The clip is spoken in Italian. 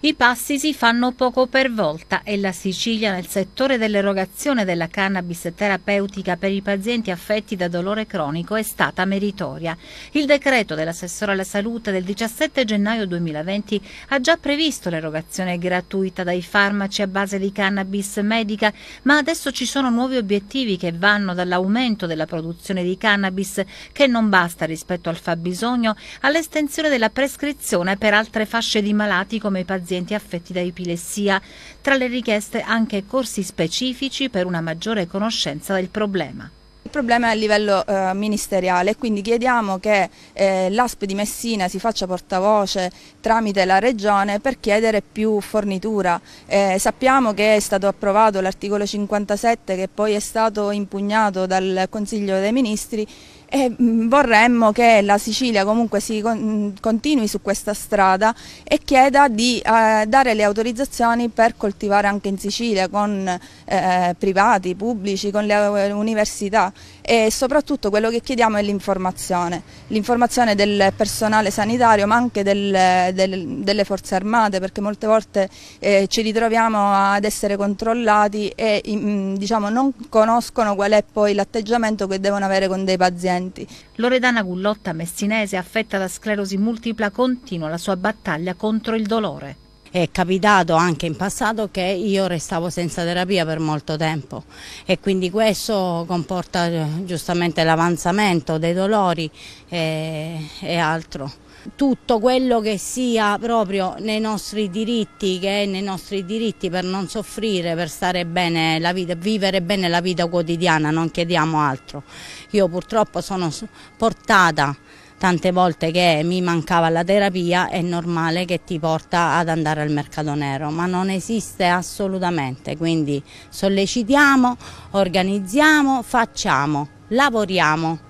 I passi si fanno poco per volta e la Sicilia nel settore dell'erogazione della cannabis terapeutica per i pazienti affetti da dolore cronico è stata meritoria. Il decreto dell'assessore alla salute del 17 gennaio 2020 ha già previsto l'erogazione gratuita dai farmaci a base di cannabis medica, ma adesso ci sono nuovi obiettivi che vanno dall'aumento della produzione di cannabis che non basta rispetto al fabbisogno all'estensione della prescrizione per altre fasce di malati come i pazienti pazienti affetti da epilessia. Tra le richieste anche corsi specifici per una maggiore conoscenza del problema. Il problema è a livello eh, ministeriale, quindi chiediamo che eh, l'ASP di Messina si faccia portavoce tramite la Regione per chiedere più fornitura. Eh, sappiamo che è stato approvato l'articolo 57 che poi è stato impugnato dal Consiglio dei Ministri e mm, vorremmo che la Sicilia comunque si continui su questa strada e chieda di eh, dare le autorizzazioni per coltivare anche in Sicilia con eh, privati, pubblici, con le eh, università e soprattutto quello che chiediamo è l'informazione, l'informazione del personale sanitario ma anche del, del, delle forze armate perché molte volte eh, ci ritroviamo ad essere controllati e in, mm, diciamo, non conoscono qual è poi l'atteggiamento che devono avere con dei pazienti pazienti. Loredana Gullotta, messinese affetta da sclerosi multipla, continua la sua battaglia contro il dolore. È capitato anche in passato che io restavo senza terapia per molto tempo e quindi questo comporta eh, giustamente l'avanzamento dei dolori e, eh, e altro tutto quello che sia proprio nei nostri diritti, che è nei nostri diritti per non soffrire, per stare bene la vita, vivere bene la vita quotidiana, non chiediamo altro. Io purtroppo sono portata tante volte che mi mancava la terapia è normale che ti porta ad andare al mercato nero, ma non esiste assolutamente, quindi sollecitiamo, organizziamo, facciamo, lavoriamo.